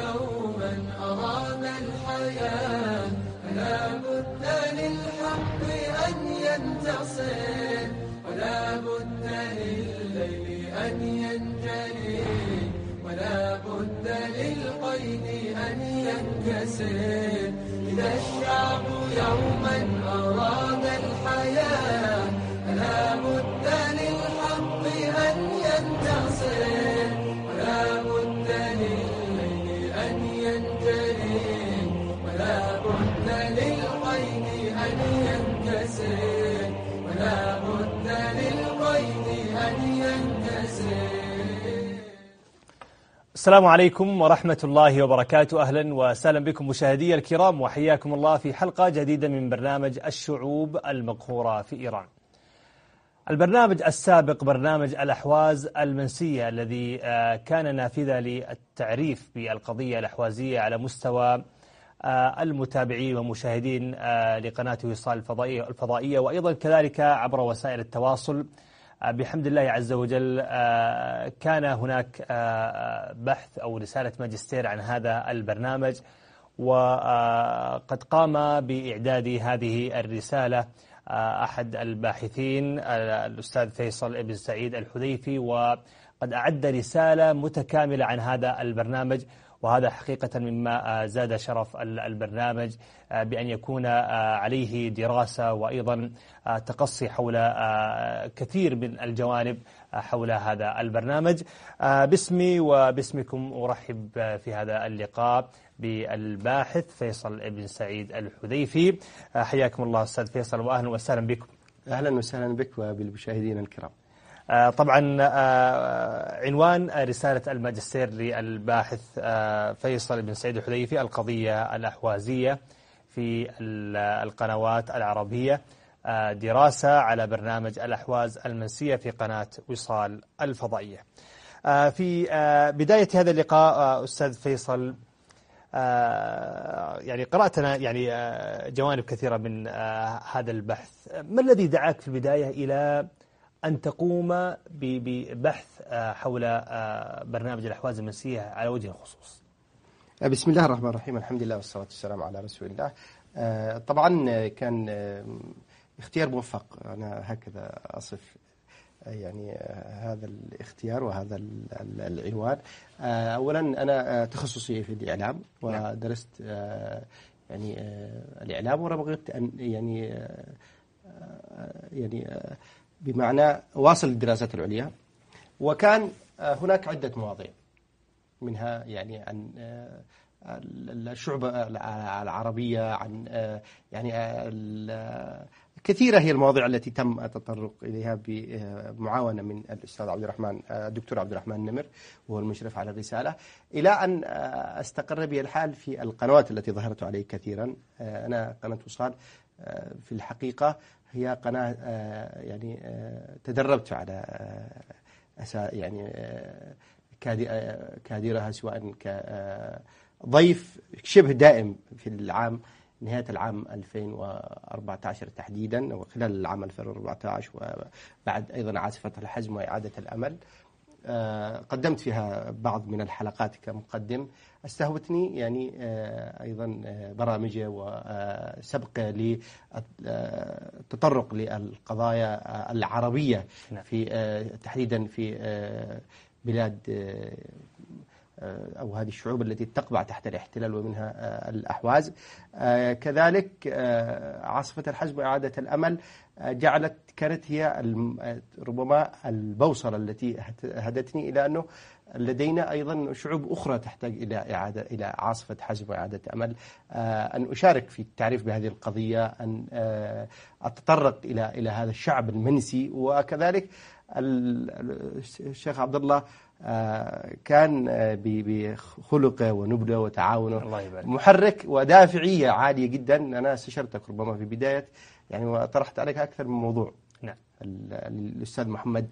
يوما أراد الحياة فلا بد للحق أن ينتصر ولا بد للليل أن ينجلي ولا بد للقيد أن ينكسر إذا الشعب يوما السلام عليكم ورحمة الله وبركاته أهلا وسهلا بكم مشاهدي الكرام وحياكم الله في حلقة جديدة من برنامج الشعوب المقهورة في إيران البرنامج السابق برنامج الأحواز المنسية الذي آه، كان نافذة للتعريف بالقضية الأحوازية على مستوى آه، المتابعين ومشاهدين آه، لقناة وصال الفضائية, الفضائية وأيضا كذلك عبر وسائل التواصل آه، بحمد الله عز وجل آه، كان هناك آه، بحث أو رسالة ماجستير عن هذا البرنامج وقد قام بإعداد هذه الرسالة أحد الباحثين الأستاذ فيصل ابن سعيد الحذيفي وقد أعد رسالة متكاملة عن هذا البرنامج وهذا حقيقة مما زاد شرف البرنامج آه، بأن يكون آه، عليه دراسة وأيضا آه، تقصي حول كثير من الجوانب حول هذا البرنامج باسمي وباسمكم أرحب في هذا اللقاء بالباحث فيصل بن سعيد الحذيفي حياكم الله أستاذ فيصل وأهلا وسهلا بكم أهلا وسهلا بك وبالمشاهدين الكرام آه، طبعا آه، عنوان رسالة الماجستير للباحث آه، فيصل بن سعيد الحذيفي القضية الأحوازية في القنوات العربية دراسة على برنامج الأحواز المنسية في قناة وصال الفضائية في بداية هذا اللقاء أستاذ فيصل يعني قرأتنا يعني جوانب كثيرة من هذا البحث ما الذي دعاك في البداية إلى أن تقوم ببحث آه، حول آه، برنامج الأحواز المنسية على وجه الخصوص آه، بسم الله الرحمن الرحيم الحمد لله والصلاة والسلام على رسول الله طبعا كان اختيار موفق أنا هكذا أصف يعني هذا الاختيار وهذا العنوان أولا أنا تخصصي في الإعلام نعم. ودرست يعني الإعلام ورغبت أن يعني يعني بمعنى واصل الدراسات العليا وكان آه، هناك عدة مواضيع منها يعني عن آه، الشعب العربية عن آه، يعني كثيرة هي المواضيع التي تم التطرق إليها بمعاونة من الأستاذ عبد الرحمن الدكتور عبد الرحمن النمر وهو المشرف على الرسالة إلى أن استقر بي الحال في القنوات التي ظهرت عليه كثيرا أنا قناة وصال في الحقيقة هي قناة آه، يعني آه، تدربت على آه، يعني كادرها سواء كضيف شبه دائم في العام نهاية العام 2014 تحديدا وخلال العام 2014 وبعد أيضا عاصفة الحزم وإعادة الأمل قدمت فيها بعض من الحلقات كمقدم استهوتني يعني آه، ايضا آه، برامجه وسبقه آه، للتطرق للقضايا العربيه نعم. في تحديدا في بلاد أو هذه الشعوب التي تقبع تحت الاحتلال ومنها الأحواز كذلك عاصفة الحزب وإعادة الأمل جعلت كانت هي ربما البوصلة التي هدتني إلى أنه لدينا أيضا شعوب أخرى تحتاج إلى إعادة إلى عاصفة حزم وإعادة أمل آه، أن أشارك في التعريف بهذه القضية أن آه، أتطرق إلى إلى هذا الشعب المنسي وكذلك الشيخ عبد الله آه، كان بخلقه ونبله وتعاونه الله يبارك. محرك ودافعية عالية جدا أنا استشرتك ربما في بداية يعني وطرحت عليك أكثر من موضوع نعم الأستاذ محمد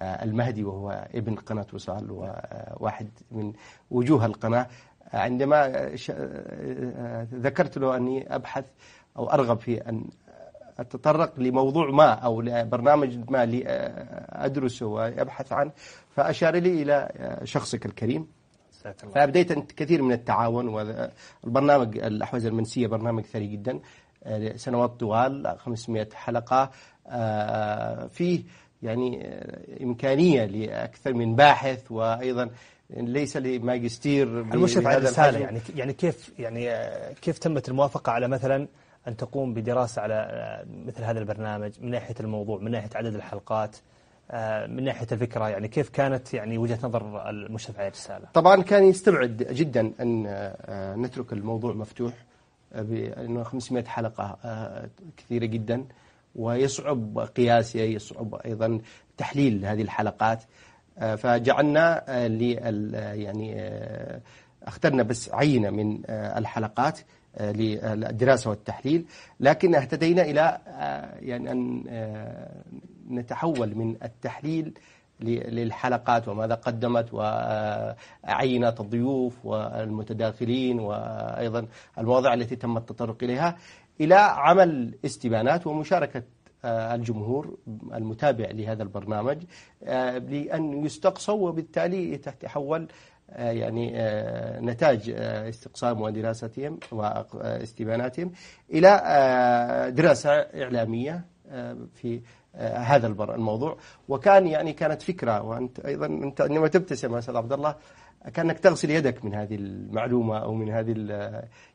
آه، المهدي وهو ابن قناة وصال وواحد من وجوه القناة عندما آه، آه، ذكرت له أني أبحث أو أرغب في أن أتطرق لموضوع ما أو لبرنامج ما لأدرسه وأبحث عنه فأشار لي إلى شخصك الكريم فبديت كثير من التعاون والبرنامج الأحوزة المنسية برنامج ثري جدا سنوات طوال 500 حلقة فيه يعني آه، إمكانية لأكثر من باحث وأيضا ليس لماجستير المشرف على الرسالة يعني يعني كيف يعني آه، كيف تمت الموافقة على مثلا أن تقوم بدراسة على آه، مثل هذا البرنامج من ناحية الموضوع من ناحية عدد الحلقات من ناحية الفكرة يعني كيف كانت يعني وجهة نظر المشرف على الرسالة طبعا كان يستبعد جدا أن نترك الموضوع مفتوح بأنه 500 حلقة كثيرة جدا ويصعب قياسه يصعب أيضا تحليل هذه الحلقات آه، فجعلنا آه، آه، يعني اخترنا بس عينة من الحلقات للدراسة والتحليل لكن اهتدينا إلى يعني أن نتحول من التحليل للحلقات وماذا قدمت وعينة الضيوف والمتداخلين وأيضا المواضيع التي تم التطرق إليها إلى عمل استبانات ومشاركة آه، الجمهور المتابع لهذا البرنامج آه، لأن يستقصوا وبالتالي تتحول آه، يعني نتاج استقصام ودراستهم واستباناتهم إلى دراسة إعلامية في هذا الموضوع وكان يعني كانت فكرة وأنت أيضا أنت عندما تبتسم أستاذ عبد الله كانك تغسل يدك من هذه المعلومه او من هذه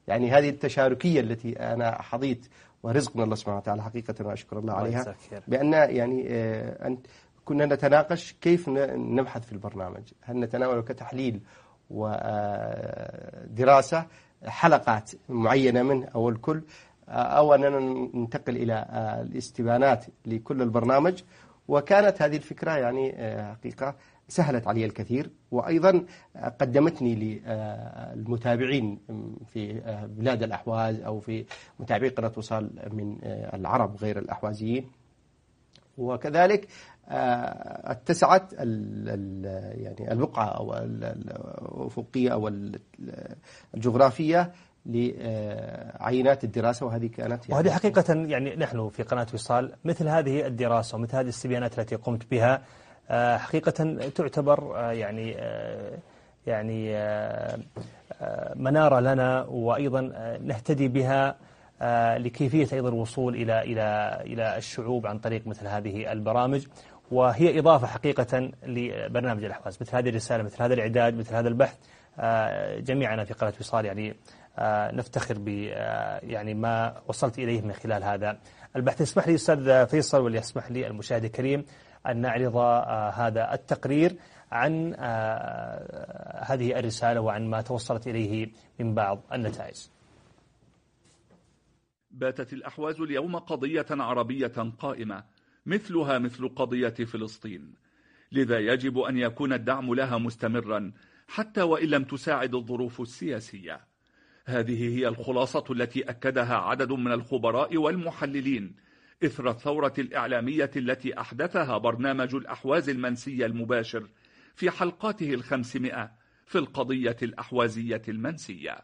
يعني هذه التشاركيه التي انا حظيت ورزق من الله سبحانه وتعالى حقيقه واشكر الله عليها بان يعني آه، انت كنا نتناقش كيف نبحث في البرنامج هل نتناوله كتحليل ودراسه آه، حلقات معينه منه او الكل آه، او اننا ننتقل الى الاستبانات لكل البرنامج وكانت هذه الفكره يعني حقيقه سهلت علي الكثير وأيضا قدمتني للمتابعين في بلاد الأحواز أو في متابعي قناة وصال من العرب غير الأحوازيين وكذلك آه، اتسعت يعني البقعة أو الأفقية أو الجغرافية لعينات الدراسة وهذه كانت يعني وهذه حقيقة يعني نحن في قناة وصال مثل هذه الدراسة ومثل هذه السبيانات التي قمت بها آه، حقيقة تعتبر آه، يعني آه، يعني منارة لنا وأيضا نهتدي بها لكيفية أيضا الوصول إلى إلى إلى الشعوب عن طريق مثل هذه البرامج وهي إضافة حقيقة لبرنامج الأحواز مثل هذه الرسالة مثل هذا الإعداد مثل هذا البحث جميعنا في قناة وصال يعني نفتخر ب يعني ما وصلت إليه من خلال هذا البحث اسمح لي أستاذ فيصل وليسمح لي المشاهد الكريم أن نعرض آه، هذا التقرير عن آه، هذه الرسالة وعن ما توصلت إليه من بعض النتائج باتت الأحواز اليوم قضية عربية قائمة مثلها مثل قضية فلسطين لذا يجب أن يكون الدعم لها مستمرا حتى وإن لم تساعد الظروف السياسية هذه هي الخلاصة التي أكدها عدد من الخبراء والمحللين إثر الثورة الإعلامية التي أحدثها برنامج الأحواز المنسية المباشر في حلقاته الخمسمائة في القضية الأحوازية المنسية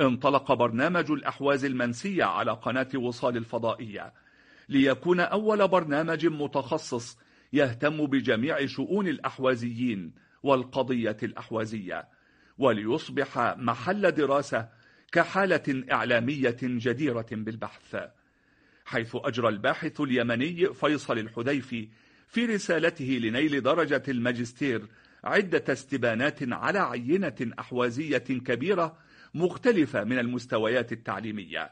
انطلق برنامج الأحواز المنسية على قناة وصال الفضائية ليكون أول برنامج متخصص يهتم بجميع شؤون الأحوازيين والقضية الأحوازية وليصبح محل دراسة كحالة إعلامية جديرة بالبحث حيث أجرى الباحث اليمني فيصل الحذيفي في رسالته لنيل درجة الماجستير عدة استبانات على عينة أحوازية كبيرة مختلفة من المستويات التعليمية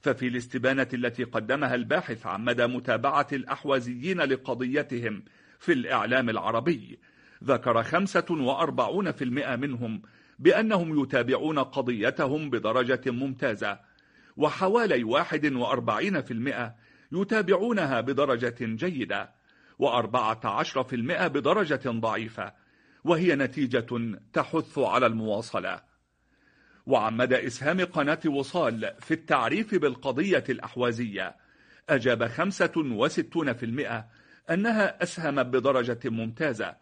ففي الاستبانة التي قدمها الباحث عن مدى متابعة الأحوازيين لقضيتهم في الإعلام العربي ذكر 45% منهم بأنهم يتابعون قضيتهم بدرجة ممتازة وحوالي 41% يتابعونها بدرجة جيدة و14% بدرجة ضعيفة وهي نتيجة تحث على المواصلة وعن مدى إسهام قناة وصال في التعريف بالقضية الأحوازية أجاب 65% أنها أسهمت بدرجة ممتازة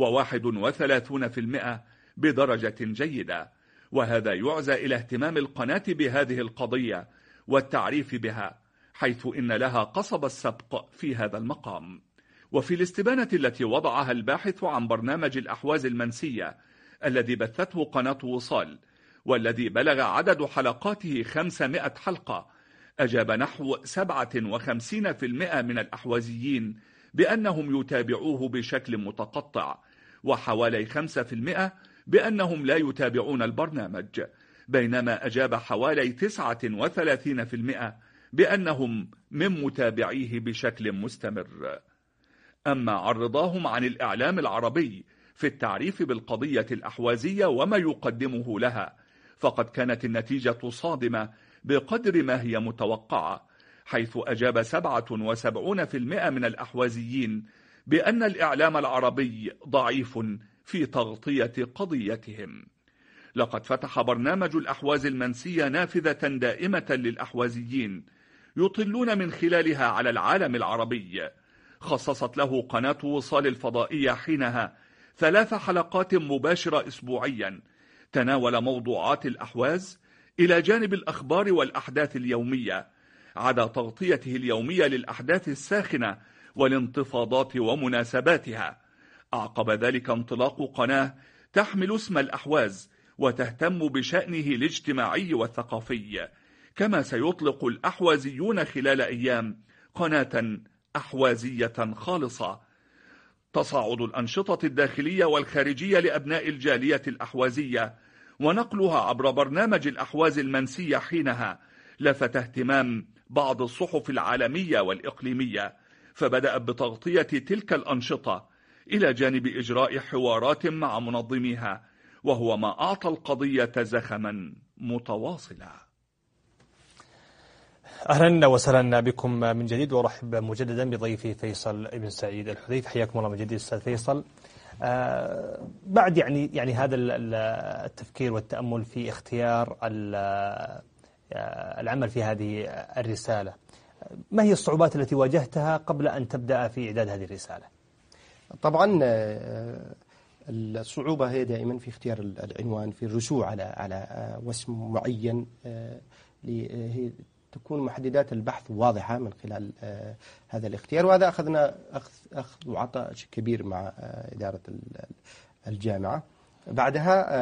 و31% بدرجة جيدة وهذا يعزى إلى اهتمام القناة بهذه القضية والتعريف بها حيث إن لها قصب السبق في هذا المقام وفي الاستبانة التي وضعها الباحث عن برنامج الأحواز المنسية الذي بثته قناة وصال والذي بلغ عدد حلقاته 500 حلقة أجاب نحو 57% من الأحوازيين بأنهم يتابعوه بشكل متقطع وحوالي 5% بأنهم لا يتابعون البرنامج بينما أجاب حوالي 39% بأنهم من متابعيه بشكل مستمر أما عن رضاهم عن الإعلام العربي في التعريف بالقضية الأحوازية وما يقدمه لها فقد كانت النتيجة صادمة بقدر ما هي متوقعة حيث أجاب 77% من الأحوازيين بأن الإعلام العربي ضعيف في تغطية قضيتهم لقد فتح برنامج الأحواز المنسية نافذة دائمة للأحوازيين يطلون من خلالها على العالم العربي خصصت له قناة وصال الفضائية حينها ثلاث حلقات مباشرة أسبوعيا تناول موضوعات الأحواز إلى جانب الأخبار والأحداث اليومية عدا تغطيته اليومية للأحداث الساخنة والانتفاضات ومناسباتها أعقب ذلك انطلاق قناة تحمل اسم الأحواز وتهتم بشأنه الاجتماعي والثقافي كما سيطلق الأحوازيون خلال أيام قناة أحوازية خالصة تصاعد الأنشطة الداخلية والخارجية لأبناء الجالية الأحوازية ونقلها عبر برنامج الأحواز المنسية حينها لفت اهتمام بعض الصحف العالمية والإقليمية فبدأت بتغطية تلك الأنشطة إلى جانب إجراء حوارات مع منظميها وهو ما أعطى القضية زخما متواصلا اهلا وسهلا بكم من جديد وارحب مجددا بضيفي فيصل بن سعيد الحذيف حياكم الله من جديد استاذ فيصل آه بعد يعني يعني هذا التفكير والتامل في اختيار آه، العمل في هذه الرساله ما هي الصعوبات التي واجهتها قبل ان تبدا في اعداد هذه الرساله؟ طبعا آه، آه، الصعوبة هي دائما في اختيار العنوان في الرسوع على على آه، وسم معين تكون محددات البحث واضحة من خلال هذا الاختيار وهذا أخذنا أخذ وعطاء كبير مع إدارة الجامعة بعدها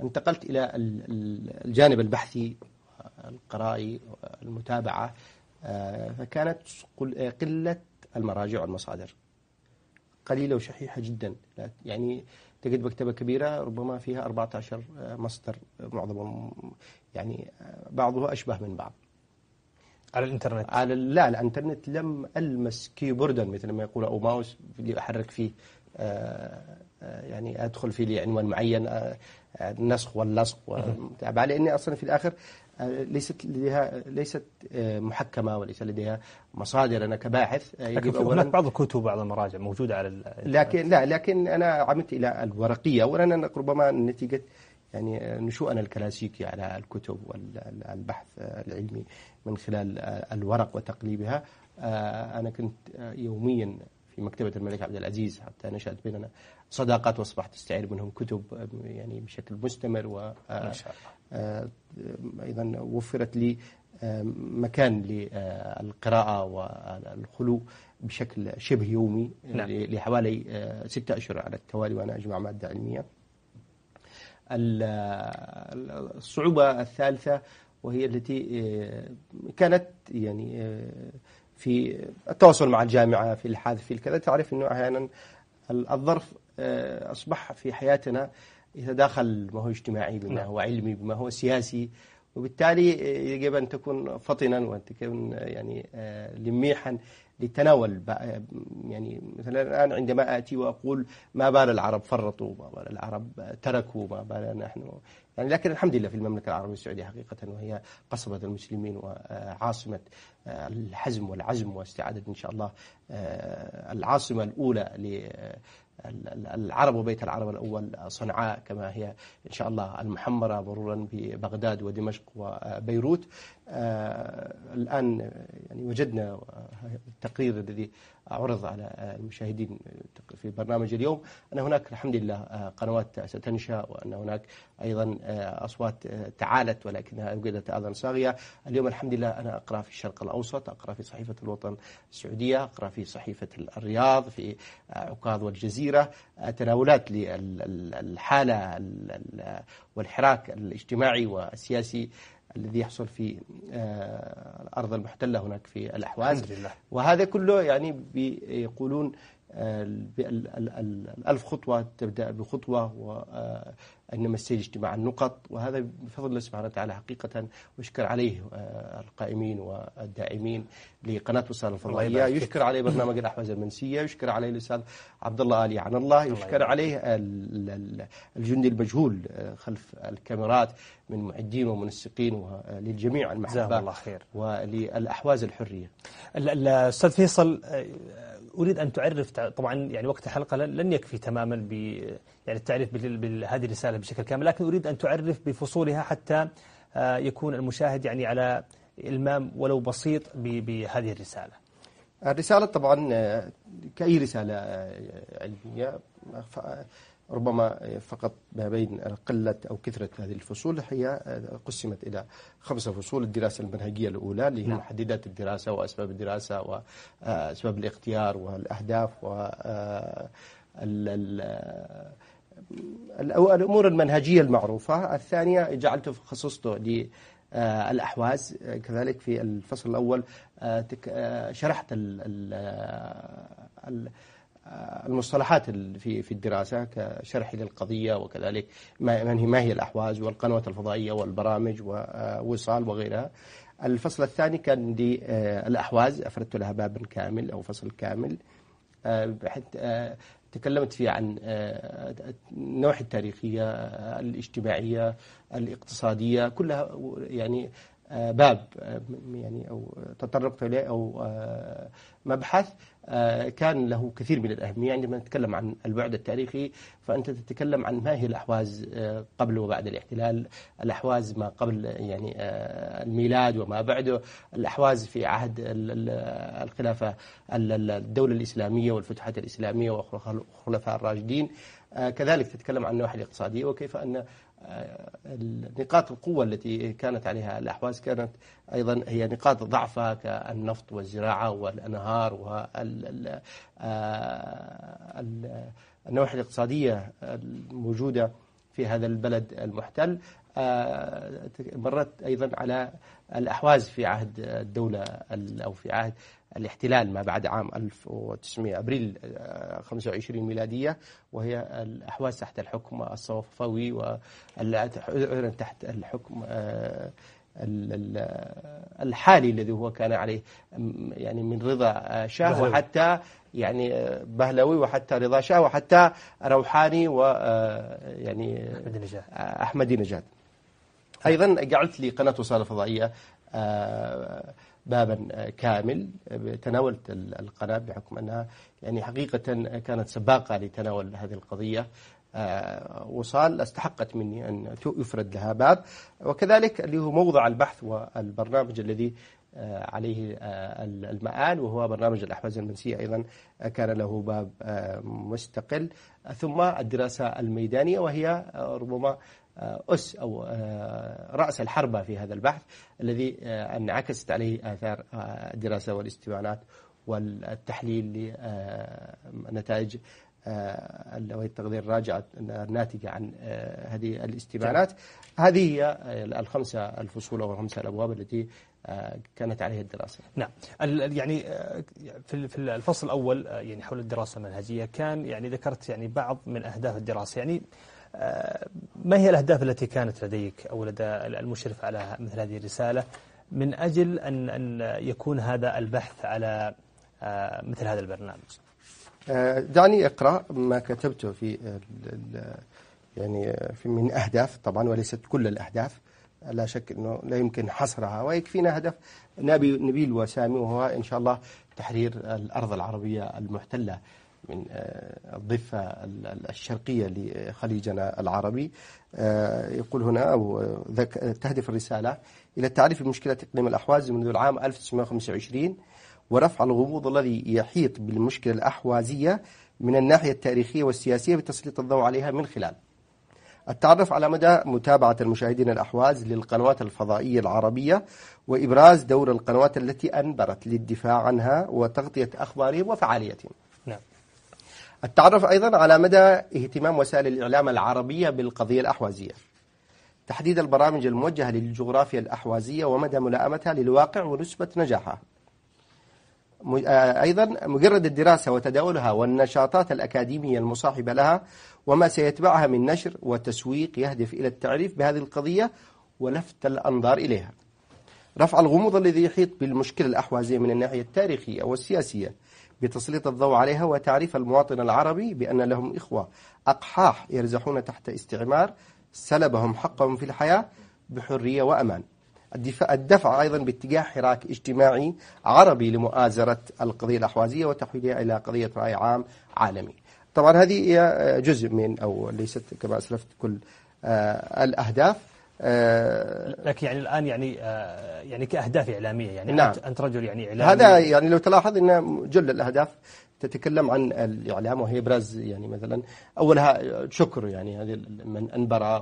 انتقلت إلى الجانب البحثي القرائي المتابعة فكانت قلة المراجع والمصادر قليلة وشحيحة جدا يعني تجد مكتبة كبيرة ربما فيها 14 مصدر معظم يعني بعضها أشبه من بعض على الانترنت على لا الانترنت لم المس كيبوردا مثل ما يقول او ماوس احرك فيه آه، آه، يعني ادخل في لعنوان عنوان معين النسخ آه، واللصق لاني اصلا في الاخر ليست لديها ليست آه، محكمه وليس لديها مصادر انا كباحث آه، يجب لكن هناك بعض الكتب وبعض المراجع موجوده على لكن لا لكن انا عمدت الى الورقيه اولا ربما نتيجه يعني آه، نشوءنا الكلاسيكي على الكتب والبحث العلمي من خلال الورق وتقليبها أنا كنت يوميا في مكتبة الملك عبد العزيز حتى نشأت بيننا صداقات واصبحت استعير منهم كتب يعني بشكل مستمر و آه، آه، ايضا وفرت لي آه، مكان للقراءة والخلو بشكل شبه يومي نعم. لحوالي ستة أشهر على التوالي وأنا أجمع مادة علمية الصعوبة الثالثة وهي التي كانت يعني في التواصل مع الجامعة في الحادث في الكذا تعرف أنه أحيانا الظرف آه، أصبح في حياتنا يتداخل ما هو اجتماعي بما نعم. هو علمي بما هو سياسي وبالتالي يجب أن تكون فطنا وأن تكون يعني آه، لميحا لتناول آه، يعني مثلا الآن عندما آتي وأقول ما بال العرب فرطوا ما بال العرب تركوا ما بال نحن يعني لكن الحمد لله في المملكة العربية السعودية حقيقة وهي قصبة المسلمين وعاصمة الحزم والعزم واستعادة إن شاء الله العاصمة الأولى العرب وبيت العرب الأول صنعاء كما هي إن شاء الله المحمرة مرورا ببغداد ودمشق وبيروت آه، الآن يعني وجدنا التقرير الذي عرض على المشاهدين في برنامج اليوم أن هناك الحمد لله آه، قنوات ستنشأ وأن هناك أيضا آه، أصوات تعالت ولكنها وجدت اذن صاغية اليوم الحمد لله أنا أقرأ في الشرق الأوسط أقرأ في صحيفة الوطن السعودية أقرأ في صحيفة الرياض في عكاظ والجزيرة تناولات للحالة والحراك الاجتماعي والسياسي الذي يحصل في آه، الأرض المحتلة هناك في الأحواز وهذا كله يعني بيقولون الألف خطوة تبدأ بخطوة وأنما آه، السيد اجتماع النقط وهذا بفضل الله سبحانه وتعالى حقيقة ويشكر عليه آه، القائمين والداعمين لقناة وصال الفضائية يشكر عليه برنامج الأحواز المنسية يشكر عليه الأستاذ عبد الله آلي عن الله يشكر عليه الجندي المجهول آه، خلف الكاميرات من معدين ومنسقين وللجميع المحبة الله خير وللأحواز الحرية الأستاذ فيصل أريد أن تعرف طبعا يعني وقت الحلقة لن يكفي تماما ب يعني التعريف بهذه الرسالة بشكل كامل لكن أريد أن تعرف بفصولها حتى آه، يكون المشاهد يعني على المام ولو بسيط بهذه الرسالة الرسالة طبعا آه، كأي رسالة آه، علمية ربما آه، فقط ما بين قلة أو كثرة هذه الفصول هي آه، قسمت إلى خمسة فصول الدراسة المنهجية الأولى اللي هي نعم. محددات الدراسة وأسباب الدراسة وأسباب آه، الاختيار والأهداف و الأمور المنهجية المعروفة الثانية جعلته خصصته للأحواز كذلك في الفصل الأول شرحت ال ال آه، المصطلحات في في الدراسة كشرح للقضية وكذلك ما هي الأحواز والقنوات الفضائية والبرامج ووصال آه، وغيرها الفصل الثاني كان عندي آه، الأحواز أفردت لها بابا كامل أو فصل كامل بحيث تكلمت فيه عن النواحي التاريخية الاجتماعية الاقتصادية كلها يعني باب يعني أو تطرقت إليه أو مبحث آه، كان له كثير من الأهمية عندما يعني نتكلم عن البعد التاريخي فأنت تتكلم عن ما هي الأحواز آه، قبل وبعد الاحتلال الأحواز ما قبل يعني آه، الميلاد وما بعده الأحواز في عهد الخلافة الدولة الإسلامية والفتوحات الإسلامية وخلفاء الراشدين كذلك تتكلم عن النواحي الاقتصادية وكيف أن آه، نقاط القوة التي كانت عليها الأحواز كانت أيضا هي نقاط ضعفها كالنفط والزراعة والأنهار والنواحي الاقتصادية الموجودة في هذا البلد المحتل آه، مرت أيضا على الأحواز في عهد الدولة أو في عهد الاحتلال ما بعد عام 1900 ابريل 25 آه، ميلاديه وهي الاحواز تحت الحكم الصفوي والاذن تحت الحكم آه، الحالي الذي هو كان عليه يعني من رضا آه، شاه وحتى يعني بهلوي وحتى رضا شاه وحتى روحاني و يعني احمدي نجاد احمدي نجاد ايضا قعدت لقناه وصال فضائيه بابا كامل تناولت القناة بحكم أنها يعني حقيقة كانت سباقة لتناول هذه القضية آه، وصال استحقت مني أن يفرد لها باب وكذلك اللي هو موضع البحث والبرنامج الذي آه، عليه آه، المآل وهو برنامج الأحواز المنسية أيضا كان له باب مستقل ثم الدراسة الميدانية وهي ربما آه، أس أو آه، رأس الحربة في هذا البحث الذي آه، انعكست عليه آثار الدراسة والاستبانات والتحليل لنتائج أولوية التقدير الراجعة الناتجة عن هذه الاستبانات نعم. هذه هي الخمسة الفصول أو الخمسة الأبواب التي كانت عليها الدراسة نعم يعني في الفصل الأول يعني حول الدراسة المنهجية كان يعني ذكرت يعني بعض من أهداف الدراسة يعني ما هي الأهداف التي كانت لديك أو لدى المشرف على مثل هذه الرسالة من أجل أن أن يكون هذا البحث على آه، مثل هذا البرنامج آه، دعني أقرأ ما كتبته في يعني في من أهداف طبعا وليست كل الأهداف لا شك أنه لا يمكن حصرها ويكفينا هدف نبيل وسامي وهو إن شاء الله تحرير الأرض العربية المحتلة من آه، الضفة الشرقية لخليجنا العربي آه، يقول هنا أو تهدف الرسالة إلى التعريف بمشكلة إقليم الأحواز منذ العام 1925 ورفع الغموض الذي يحيط بالمشكلة الأحوازية من الناحية التاريخية والسياسية بتسليط الضوء عليها من خلال التعرف على مدى متابعة المشاهدين الأحواز للقنوات الفضائية العربية وإبراز دور القنوات التي أنبرت للدفاع عنها وتغطية أخبارهم وفعاليتهم نعم. التعرف أيضا على مدى اهتمام وسائل الإعلام العربية بالقضية الأحوازية تحديد البرامج الموجهة للجغرافيا الأحوازية ومدى ملائمتها للواقع ونسبة نجاحها آه، أيضا مجرد الدراسة وتداولها والنشاطات الأكاديمية المصاحبة لها وما سيتبعها من نشر وتسويق يهدف إلى التعريف بهذه القضية ولفت الأنظار إليها رفع الغموض الذي يحيط بالمشكلة الأحوازية من الناحية التاريخية والسياسية بتسليط الضوء عليها وتعريف المواطن العربي بأن لهم إخوة أقحاح يرزحون تحت استعمار سلبهم حقهم في الحياة بحرية وأمان الدفع أيضا باتجاه حراك اجتماعي عربي لمؤازرة القضية الأحوازية وتحويلها إلى قضية رأي عام عالمي طبعا هذه هي جزء من أو ليست كما أسلفت كل آه، الأهداف آه، لكن يعني الآن يعني آه، يعني كأهداف إعلامية يعني نعم. أنت رجل يعني إعلامي هذا يعني لو تلاحظ أن جل الأهداف تتكلم عن الإعلام وهي إبراز يعني مثلا أولها شكر يعني هذه من أنبرى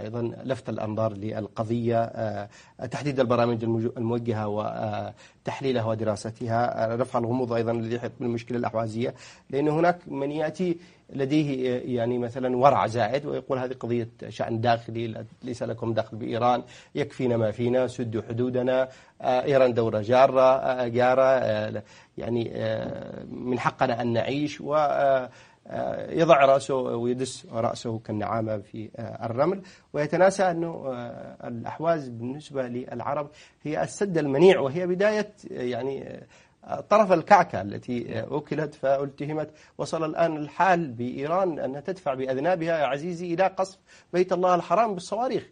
أيضا لفت الأنظار للقضية آه، تحديد البرامج الموجهة وتحليلها ودراستها آه، رفع الغموض أيضا الذي يحيط بالمشكلة الأحوازية لأن هناك من يأتي لديه آه، يعني مثلا ورع زائد ويقول هذه قضية شأن داخلي ليس لكم دخل بإيران يكفينا ما فينا سدوا حدودنا إيران دورة جارة جارة يعني من حقنا أن نعيش و آه، يضع رأسه ويدس رأسه كالنعامة في آه، الرمل ويتناسى أنه آه، الأحواز بالنسبة للعرب هي السد المنيع وهي بداية يعني طرف الكعكة التي أكلت فالتهمت وصل الآن الحال بإيران أنها تدفع بأذنابها يا عزيزي إلى قصف بيت الله الحرام بالصواريخ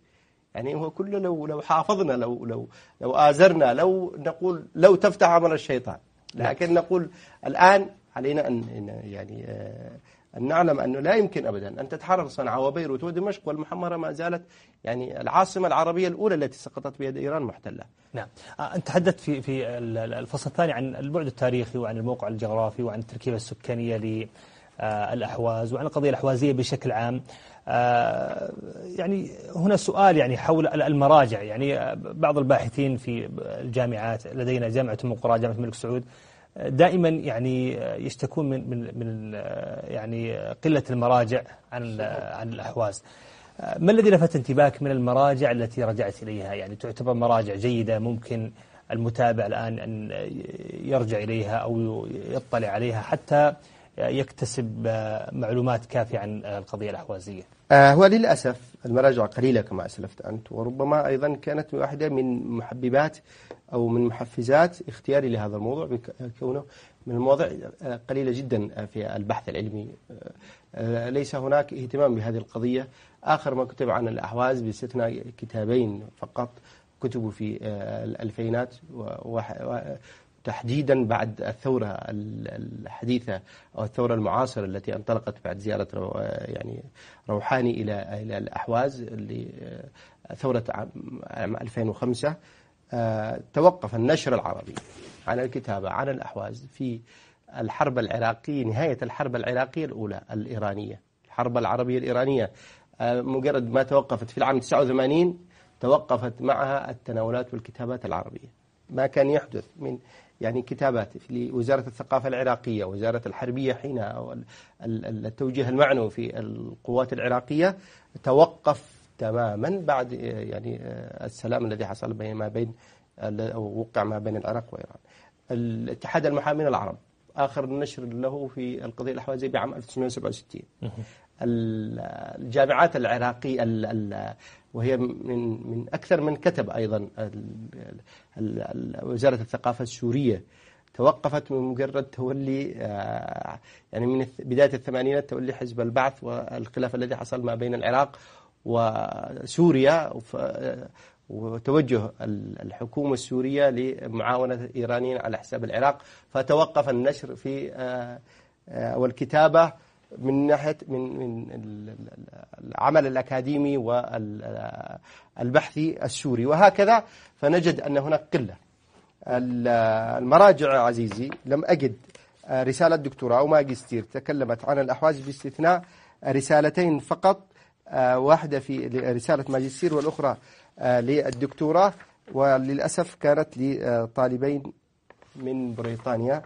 يعني هو كله لو لو حافظنا لو لو لو آزرنا لو نقول لو تفتح عمل الشيطان لكن نعم. نقول الآن علينا أن يعني آه، أن نعلم أنه لا يمكن أبدا أن تتحرر صنعاء وبيروت ودمشق والمحمرة ما زالت يعني العاصمة العربية الأولى التي سقطت بيد إيران محتلة نعم آه، أنت تحدثت في في الفصل الثاني عن البعد التاريخي وعن الموقع الجغرافي وعن التركيبة السكانية للأحواز آه، وعن القضية الأحوازية بشكل عام يعني هنا سؤال يعني حول المراجع يعني بعض الباحثين في الجامعات لدينا جامعة أم جامعة الملك سعود دائما يعني يشتكون من من من يعني قله المراجع عن عن الاحواز. ما الذي لفت انتباهك من المراجع التي رجعت اليها؟ يعني تعتبر مراجع جيده ممكن المتابع الان ان يرجع اليها او يطلع عليها حتى يكتسب معلومات كافيه عن القضيه الاحوازيه. آه، هو للاسف المراجع قليلة كما أسلفت أنت وربما أيضا كانت واحدة من محببات أو من محفزات اختياري لهذا الموضوع كونه من المواضيع قليلة جدا في البحث العلمي آه، ليس هناك اهتمام بهذه القضية آخر ما كتب عن الأحواز باستثناء كتابين فقط كتبوا في آه، الألفينات تحديدا بعد الثورة الحديثة أو الثورة المعاصرة التي انطلقت بعد زيارة يعني روحاني إلى إلى الأحواز اللي ثورة عام 2005 آه، توقف النشر العربي عن الكتابة عن الأحواز في الحرب العراقية نهاية الحرب العراقية الأولى الإيرانية الحرب العربية الإيرانية آه، مجرد ما توقفت في العام 89 توقفت معها التناولات والكتابات العربية ما كان يحدث من يعني كتابات لوزارة الثقافة العراقية وزارة الحربية حينها التوجيه المعنوي في القوات العراقية توقف تماما بعد يعني السلام الذي حصل بين ما بين وقع ما بين العراق وإيران الاتحاد المحامين العرب آخر نشر له في القضية الأحوازية بعام 1967 الجامعات العراقية وهي من من أكثر من كتب أيضا وزارة الثقافة السورية توقفت من مجرد تولي آه، يعني من بداية الثمانينات تولي حزب البعث والخلاف الذي حصل ما بين العراق وسوريا آه، وتوجه الحكومة السورية لمعاونة إيرانيين على حساب العراق فتوقف النشر في آه، والكتابة من ناحيه من من العمل الاكاديمي والبحثي السوري وهكذا فنجد ان هناك قله المراجع عزيزي لم اجد رساله دكتوراه او ماجستير تكلمت عن الاحواز باستثناء رسالتين فقط واحده في رساله ماجستير والاخرى للدكتوراه وللاسف كانت لطالبين من بريطانيا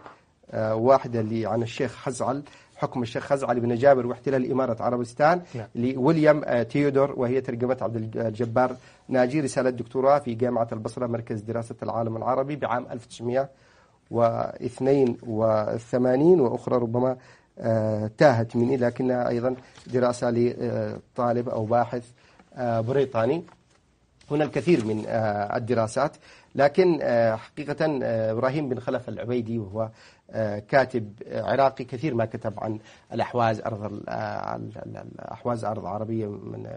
واحده عن الشيخ حزعل حكم الشيخ خزعلي بن جابر واحتلال إمارة عربستان نعم. لويليام آه، تيودور وهي ترجمة عبد الجبار ناجي رسالة دكتوراه في جامعة البصرة مركز دراسة العالم العربي بعام 1982 وأخرى ربما آه، تاهت مني لكنها أيضا دراسة لطالب أو باحث آه، بريطاني هنا الكثير من الدراسات لكن آه، حقيقة آه، إبراهيم بن خلف العبيدي وهو آه، كاتب عراقي كثير ما كتب عن الأحواز أرض الأحواز أرض عربية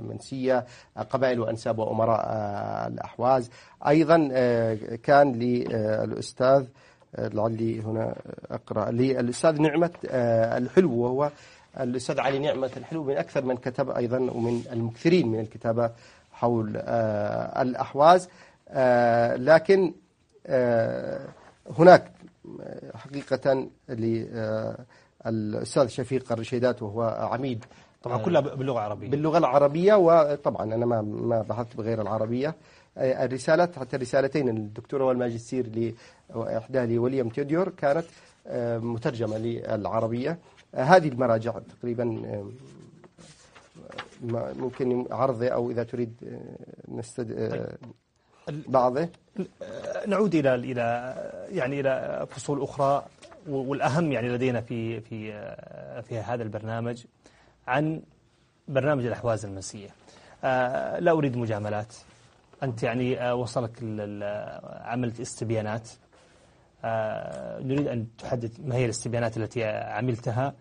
منسية قبائل وأنساب وأمراء الأحواز أيضا كان للأستاذ لعلي هنا أقرأ للأستاذ نعمة الحلو وهو الأستاذ علي نعمة الحلو من أكثر من كتب أيضا ومن المكثرين من الكتابة حول الأحواز آه، لكن آه، هناك آه، حقيقة للأستاذ شفيق الرشيدات وهو عميد طبعا كلها باللغة العربية باللغة العربية وطبعا أنا ما ما بحثت بغير العربية الرسالة حتى الرسالتين الدكتورة والماجستير إحداها لوليام تيديور كانت مترجمة للعربية هذه المراجع تقريبا ممكن عرضي أو إذا تريد نستد... طيب. بعضه نعود إلى إلى يعني إلى فصول أخرى والأهم يعني لدينا في في في هذا البرنامج عن برنامج الأحواز المنسية آه، لا أريد مجاملات أنت يعني آه، وصلك عملت استبيانات آه، نريد أن تحدد ما هي الاستبيانات التي عملتها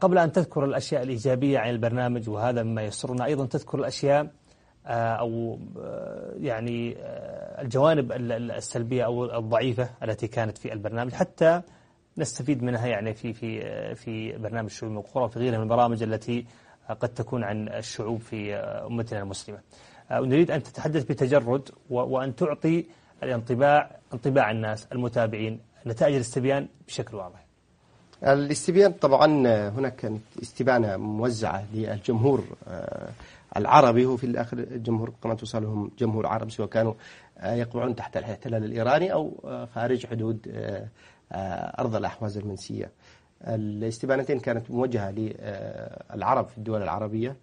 قبل أن تذكر الأشياء الإيجابية عن البرنامج وهذا مما يسرنا أيضا تذكر الأشياء آه، أو آه، يعني آه، الجوانب السلبية أو الضعيفة التي كانت في البرنامج حتى نستفيد منها يعني في في في برنامج الشعوب القرى وفي غيرها من البرامج التي قد تكون عن الشعوب في أمتنا المسلمة ونريد أن تتحدث بتجرد وأن تعطي الانطباع انطباع الناس المتابعين نتائج الاستبيان بشكل واضح الاستبيان طبعا هناك استبانة موزعة للجمهور العربي هو في الآخر جمهور قناة توصلهم جمهور عرب سواء كانوا آه، يقعون تحت الاحتلال الإيراني أو آه، خارج حدود آه، أرض الأحواز المنسية الاستبانتين كانت موجهة للعرب في الدول العربية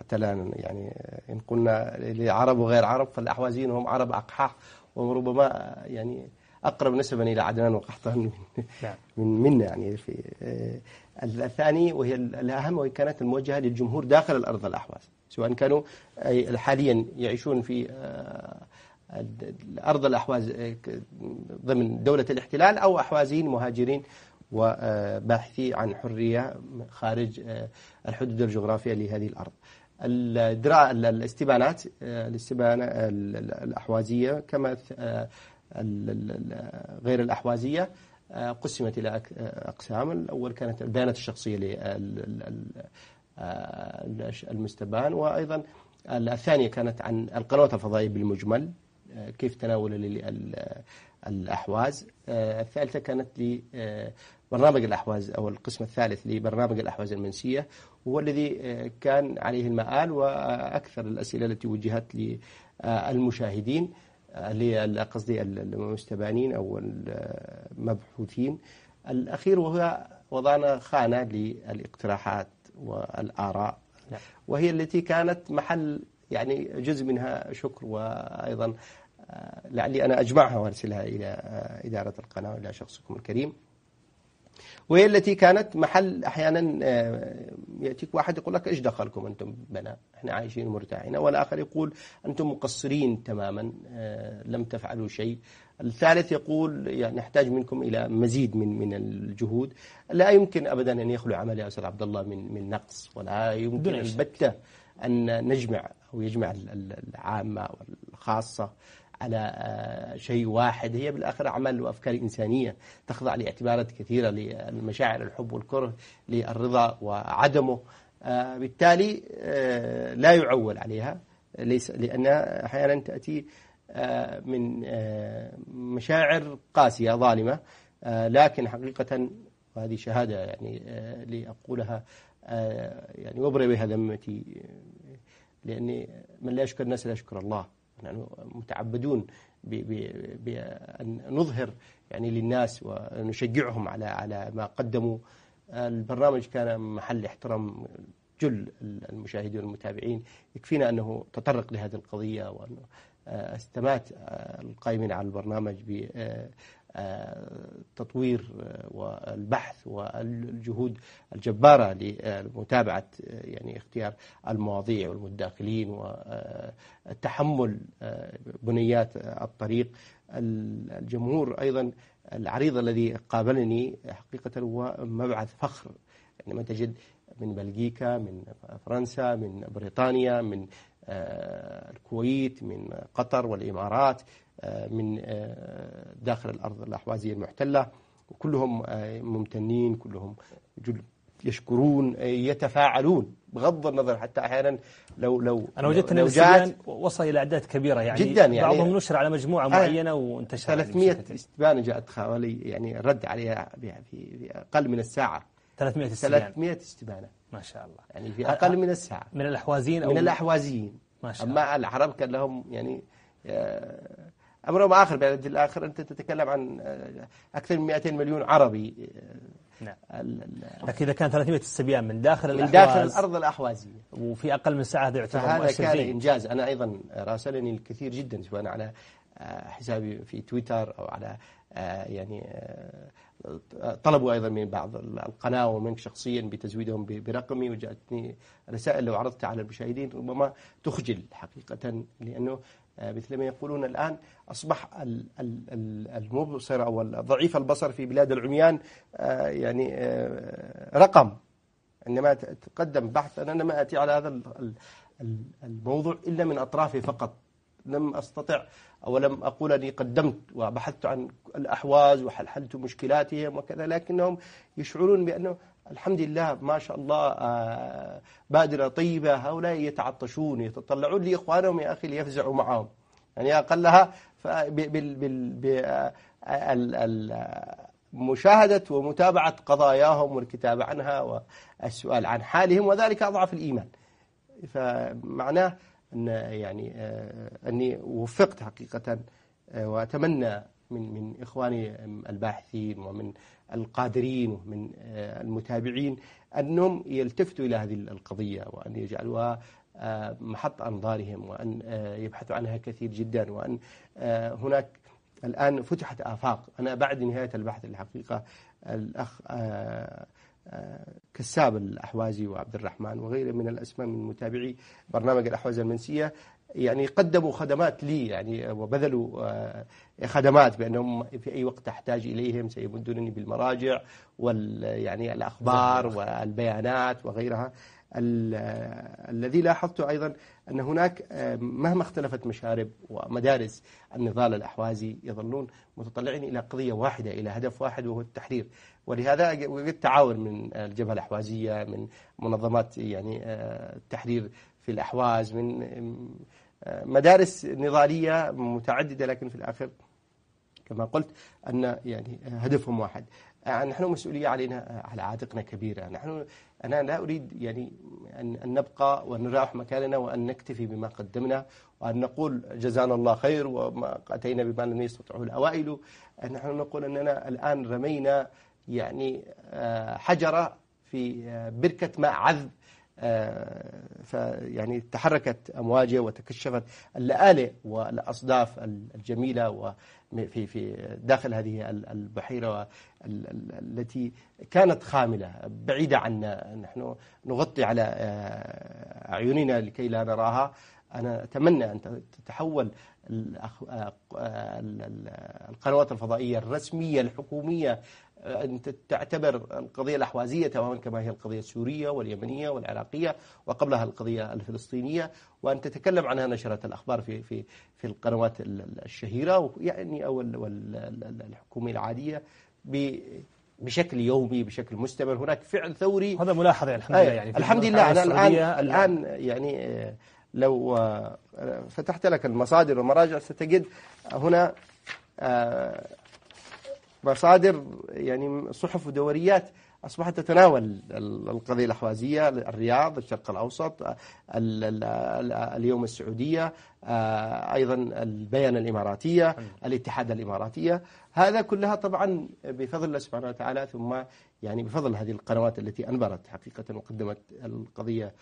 حتى لا يعني إن قلنا لعرب وغير عرب فالأحوازيين هم عرب أقحاح وربما يعني أقرب نسبا إلى عدنان وقحطان من نعم. منا يعني في الثاني وهي الأهم وهي كانت الموجهة للجمهور داخل الأرض الأحواز سواء كانوا حاليا يعيشون في آه، أرض الأحواز ضمن دولة الاحتلال أو أحوازيين مهاجرين وباحثي آه، عن حرية خارج آه، الحدود الجغرافية لهذه الأرض الاستبانات الاستبانة الأحوازية كما غير الأحوازية قسمت إلى أقسام الأول كانت البيانات الشخصية آه، المستبان وأيضا الثانية كانت عن القنوات الفضائية بالمجمل آه، كيف تناول الأحواز آه، الثالثة كانت لبرنامج الأحواز أو القسم الثالث لبرنامج الأحواز المنسية هو الذي كان عليه المآل وأكثر الأسئلة التي وجهت للمشاهدين قصدي المستبانين أو المبحوثين الأخير وهو وضعنا خانة للاقتراحات والآراء نعم. وهي التي كانت محل يعني جزء منها شكر وأيضا آه، لعلي أنا أجمعها وأرسلها إلى آه، إدارة القناة وإلى شخصكم الكريم وهي التي كانت محل أحيانا آه، يأتيك واحد يقول لك إيش دخلكم أنتم بنا إحنا عايشين مرتاحين والآخر يقول أنتم مقصرين تماما لم تفعلوا شيء الثالث يقول يعني نحتاج منكم إلى مزيد من من الجهود لا يمكن أبدا أن يخلو عمل يا أستاذ عبد الله من من نقص ولا يمكن البتة أن نجمع أو يجمع العامة والخاصة على آه، شيء واحد هي بالآخر أعمال وأفكار إنسانية تخضع لاعتبارات كثيرة للمشاعر الحب والكره للرضا وعدمه آه، بالتالي آه، لا يعول عليها ليس لأنها أحيانا تأتي آه، من آه، مشاعر قاسية ظالمة آه، لكن حقيقة وهذه شهادة يعني لأقولها يعني وبرئ بها ذمتي لأني من لا يشكر الناس لا يشكر الله نحن يعني متعبدون بأن نظهر يعني للناس ونشجعهم على على ما قدموا البرنامج كان محل احترام جل المشاهدين والمتابعين يكفينا أنه تطرق لهذه القضية وأنه الثبات آه، القائمين على البرنامج آه، آه، تطوير والبحث والجهود الجبارة لمتابعة يعني اختيار المواضيع والمتداخلين وتحمل بنيات الطريق الجمهور أيضا العريض الذي قابلني حقيقة هو مبعث فخر عندما يعني تجد من بلجيكا من فرنسا من بريطانيا من آه، الكويت من قطر والإمارات آه، من آه، داخل الأرض الأحوازية المحتلة وكلهم ممتنين كلهم يشكرون يتفاعلون بغض النظر حتى احيانا لو لو انا وجدت ان وصل الى اعداد كبيره يعني جدا يعني بعضهم نشر على مجموعه معينه وانتشر 300 استبانه جاءت حوالي يعني رد عليها في اقل من الساعه 300 استبانه 300 استبانه ما شاء الله يعني في أقل من الساعة من الأحوازيين أو من الأحوازيين ما شاء الله أما العرب كان لهم يعني آه، أمرهم آخر بعد الآخر أنت تتكلم عن آه، أكثر من 200 مليون عربي آه، نعم لكن إذا كان 300 استبيان من داخل من داخل الأرض الأحوازية وفي أقل من ساعة هذا يعتبر هذا كان إنجاز أنا أيضا راسلني الكثير جدا سواء على آه، حسابي في تويتر أو على آه، يعني آه، طلبوا أيضا من بعض القناة ومنك شخصيا بتزويدهم برقمي وجاءتني رسائل لو عرضتها على المشاهدين ربما تخجل حقيقة لأنه مثل ما يقولون الآن أصبح المبصر أو ضعيف البصر في بلاد العميان يعني رقم عندما تقدم بحث أنا لم أتي على هذا الموضوع إلا من أطرافي فقط لم أستطع أو لم أقول أني قدمت وبحثت عن الأحواز وحلحلت مشكلاتهم وكذا لكنهم يشعرون بأنه الحمد لله ما شاء الله آه، بادرة طيبة هؤلاء يتعطشون يتطلعون لإخوانهم يا أخي ليفزعوا معهم يعني أقلها آه، مشاهدة ومتابعة قضاياهم والكتابة عنها والسؤال عن حالهم وذلك أضعف الإيمان فمعناه أن يعني آه، أني وفقت حقيقة آه، وأتمنى من من إخواني الباحثين ومن القادرين ومن آه، المتابعين أنهم يلتفتوا إلى هذه القضية وأن يجعلوها محط أنظارهم وأن يبحثوا عنها كثير جدا وأن هناك الآن فتحت آفاق أنا بعد نهاية البحث الحقيقة الأخ كساب الأحوازي وعبد الرحمن وغيره من الأسماء من متابعي برنامج الأحواز المنسية يعني قدموا خدمات لي يعني وبذلوا آه، خدمات بأنهم في أي وقت أحتاج إليهم سيمدونني بالمراجع وال يعني الأخبار والبيانات وغيرها الذي لاحظته أيضا أن هناك آه، مهما اختلفت مشارب ومدارس النضال الأحوازي يظلون متطلعين إلى قضية واحدة إلى هدف واحد وهو التحرير ولهذا وجدت تعاون من الجبهة الأحوازية من منظمات يعني آه، التحرير في الأحواز من آه، مدارس نضالية متعددة لكن في الآخر كما قلت أن يعني هدفهم واحد آه، نحن مسؤولية علينا آه، على عاتقنا كبيرة نحن أنا لا أريد يعني أن نبقى وأن مكاننا وأن نكتفي بما قدمنا وأن نقول جزانا الله خير وما أتينا بما لم يستطعه الأوائل آه، نحن نقول أننا الآن رمينا يعني حجرة في بركة ماء عذب آه، فيعني تحركت امواجه وتكشفت اللآلئ والاصداف الجميله في في داخل هذه البحيره التي كانت خامله بعيده عنا نحن نغطي على آه، اعيننا لكي لا نراها انا اتمنى ان تتحول آه، القنوات الفضائيه الرسميه الحكوميه ان تعتبر القضية الأحوازية تماما كما هي القضية السورية واليمنية والعراقية وقبلها القضية الفلسطينية وأن تتكلم عنها نشرت الأخبار في في في القنوات الشهيرة يعني أو الحكومية العادية بشكل يومي بشكل مستمر هناك فعل ثوري هذا ملاحظة الحمد لله يعني الحمد لله أنا الآن الآن يعني آه، لو آه، فتحت لك المصادر والمراجع ستجد هنا آه، مصادر يعني صحف ودوريات أصبحت تتناول القضية الأحوازية الرياض الشرق الأوسط اليوم السعودية آه، أيضا البيان الإماراتية الاتحاد الإماراتية هذا كلها طبعا بفضل الله سبحانه وتعالى ثم يعني بفضل هذه القنوات التي أنبرت حقيقة وقدمت القضية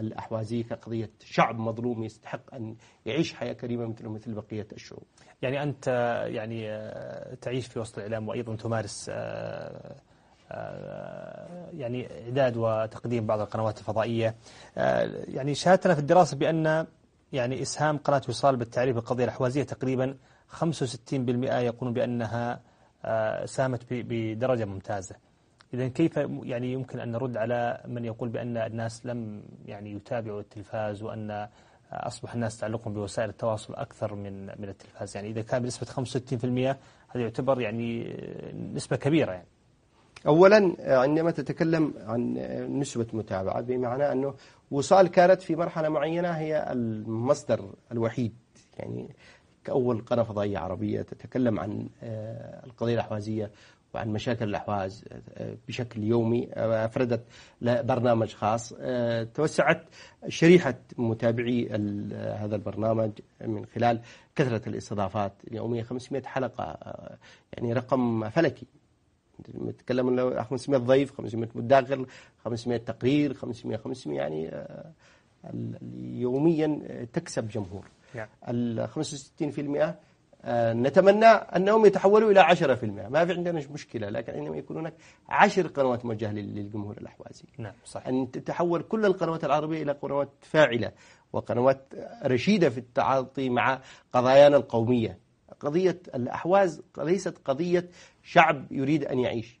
الأحوازية كقضية شعب مظلوم يستحق أن يعيش حياة كريمة مثل مثل بقية الشعوب يعني أنت يعني آه، تعيش في وسط الإعلام وأيضا تمارس آه، آه، يعني إعداد وتقديم بعض القنوات الفضائية يعني شاهدتنا في الدراسة بأن يعني إسهام قناة وصال بالتعريف بالقضية الأحوازية تقريبا 65% يقولون بأنها ساهمت بدرجة ممتازة إذا كيف يعني يمكن أن نرد على من يقول بأن الناس لم يعني يتابعوا التلفاز وأن أصبح الناس تعلقهم بوسائل التواصل أكثر من من التلفاز يعني إذا كان بنسبة 65% هذا يعتبر يعني آه، نسبة كبيرة يعني أولا آه، عندما تتكلم عن آه، نسبة متابعة بمعنى أنه وصال كانت في مرحلة معينة هي المصدر الوحيد يعني كأول قناة فضائية عربية تتكلم عن القضية الأحوازية وعن مشاكل الأحواز آه، بشكل يومي آه، أفردت برنامج خاص آه، توسعت شريحة متابعي هذا البرنامج من خلال كثرة الاستضافات اليومية 500 حلقة يعني رقم فلكي نتكلم لو 500 ضيف 500 متداخل 500 تقرير 500 500 يعني يوميا تكسب جمهور نعم. ال 65% آه، نتمنى أنهم يتحولوا إلى 10% ما في عندنا مشكلة لكن عندما يكون هناك 10 قنوات موجهة للجمهور الأحوازي نعم صحيح. أن تتحول كل القنوات العربية إلى قنوات فاعلة وقنوات رشيدة في التعاطي مع قضايانا القومية قضية الأحواز ليست قضية شعب يريد أن يعيش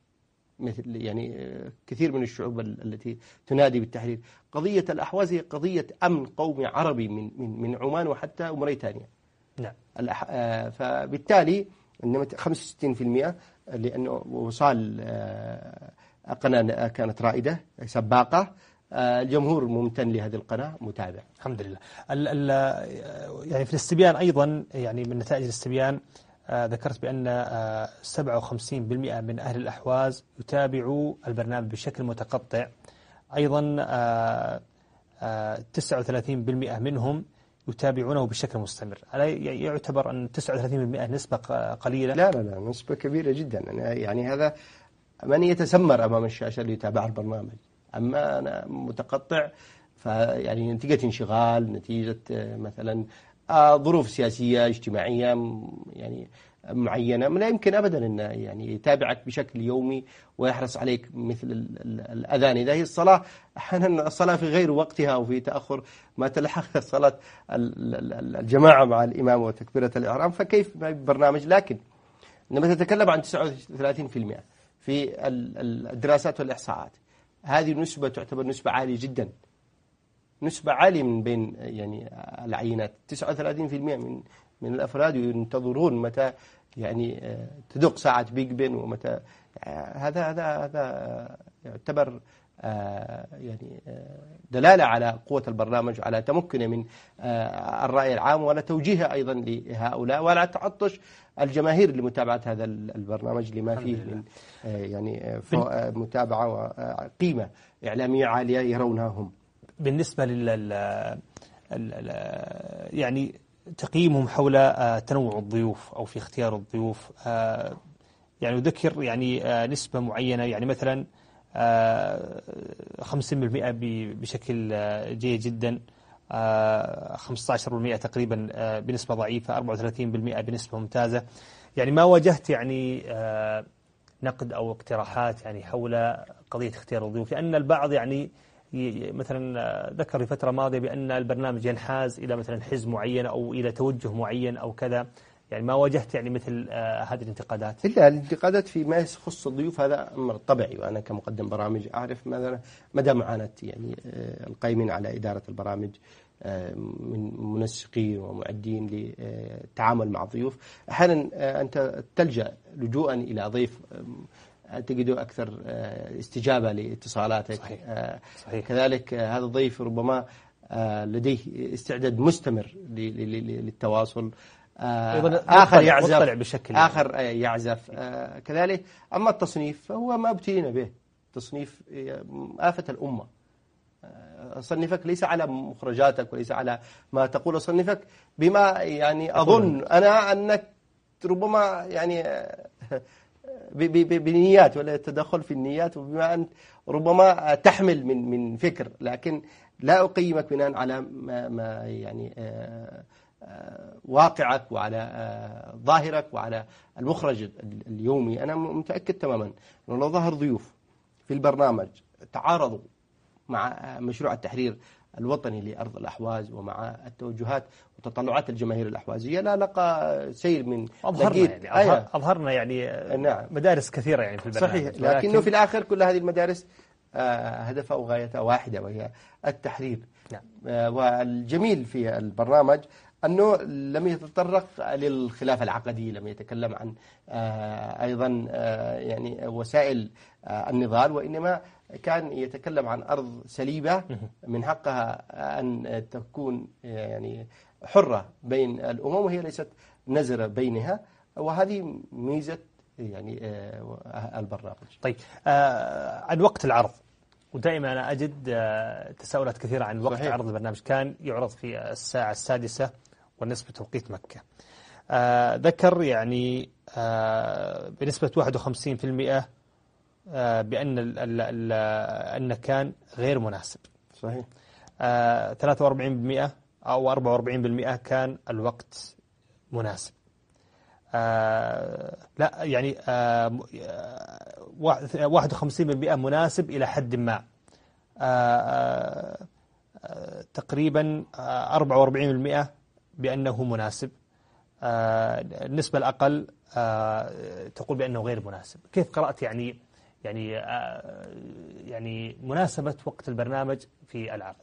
مثل يعني آه، كثير من الشعوب التي تنادي بالتحرير قضية الأحواز هي قضية أمن قومي عربي من من من عمان وحتى موريتانيا آه، فبالتالي انما 65% لانه وصال آه، قناه آه، كانت رائده سباقه الجمهور ممتن لهذه القناة متابع الحمد لله الـ الـ يعني في الاستبيان أيضا يعني من نتائج الاستبيان ذكرت بأن 57% من أهل الأحواز يتابعوا البرنامج بشكل متقطع أيضا 39% منهم يتابعونه بشكل مستمر ألا يعتبر أن 39% نسبة قليلة؟ لا لا لا نسبة كبيرة جدا يعني هذا من يتسمر أمام الشاشة اللي يتابع البرنامج أما أنا متقطع فيعني نتيجة انشغال نتيجة آه، مثلا آه، ظروف سياسية اجتماعية يعني معينة لا يمكن أبدا أن يعني يتابعك بشكل يومي ويحرص عليك مثل الأذان إذا هي الصلاة أحيانا الصلاة في غير وقتها وفي تأخر ما تلحق صلاة الجماعة مع الإمام وتكبيرة الإحرام فكيف برنامج لكن لما تتكلم عن 39% في الدراسات والإحصاءات هذه النسبة تعتبر نسبة عالية جدا نسبة عالية من بين يعني العينات 39% من من الأفراد ينتظرون متى يعني آه، تدق ساعة بيج بن ومتى آه، هذا هذا هذا يعتبر آه، يعني دلالة على قوة البرنامج على تمكنه من الرأي العام وعلى توجيهه أيضا لهؤلاء وعلى تعطش الجماهير لمتابعة هذا البرنامج لما فيه من يعني متابعة وقيمة إعلامية عالية يرونها هم بالنسبة لل يعني تقييمهم حول آه، تنوع الضيوف أو في اختيار الضيوف آه، يعني ذكر يعني آه، نسبة معينة يعني مثلا 50% بشكل جيد جدا 15% تقريبا بنسبة ضعيفة 34% بنسبة ممتازة يعني ما واجهت يعني نقد أو اقتراحات يعني حول قضية اختيار الضيوف لأن البعض يعني مثلا آه، ذكر في فترة ماضية بأن البرنامج ينحاز إلى مثلا حزب معين أو إلى توجه معين أو كذا يعني ما واجهت يعني مثل آه هذه الانتقادات إلا الانتقادات فيما يخص الضيوف هذا أمر طبيعي وأنا كمقدم برامج أعرف ماذا مدى معاناة يعني آه القائمين على إدارة البرامج آه، من منسقين ومعدين للتعامل مع الضيوف أحيانا آه، أنت تلجأ لجوءا إلى ضيف تجده أكثر آه، استجابة لاتصالاتك صحيح. آه، صحيح. كذلك آه، هذا الضيف ربما لديه استعداد مستمر للتواصل ايضا اخر يعزف بشكل يعني. اخر يعزف كذلك اما التصنيف فهو ما ابتلينا به تصنيف افه الامه اصنفك ليس على مخرجاتك وليس على ما تقول اصنفك بما يعني اظن انا انك ربما يعني بنيات ولا التدخل في النيات وبما أن ربما تحمل من من فكر لكن لا أقيمك بناء على ما, ما يعني آه، آه، واقعك وعلى آه، ظاهرك وعلى المخرج اليومي أنا متأكد تماما أنه لو ظهر ضيوف في البرنامج تعارضوا مع مشروع التحرير الوطني لأرض الأحواز ومع التوجهات تطلعات الجماهير الأحوازية لا لقى سير من أظهرنا يعني أيوة. أظهرنا يعني آه، نعم. مدارس كثيرة يعني في البلد صحيح لكنه لكن في الآخر كل هذه المدارس آه، هدفها وغايتها واحدة وهي التحرير نعم. آه، والجميل في البرنامج أنه لم يتطرق للخلاف العقدي لم يتكلم عن أيضا يعني وسائل النضال وإنما كان يتكلم عن أرض سليبة من حقها أن تكون يعني حرة بين الأمم وهي ليست نزرة بينها وهذه ميزة يعني آه، البرنامج طيب آه، عن وقت العرض ودائما أنا أجد آه، تساؤلات كثيرة عن وقت صحيح. عرض البرنامج كان يعرض في الساعة السادسة والنصف بتوقيت مكة ذكر يعني بنسبة 51% بأن الـ الـ الـ أن كان غير مناسب صحيح 43% أو 44% كان الوقت مناسب آه لا يعني آه 51% مناسب إلى حد ما آه, آه، تقريبا 44% آه، بأنه مناسب آه، النسبة الأقل تقول بأنه غير مناسب كيف قرأت يعني يعني يعني مناسبة وقت البرنامج في العقد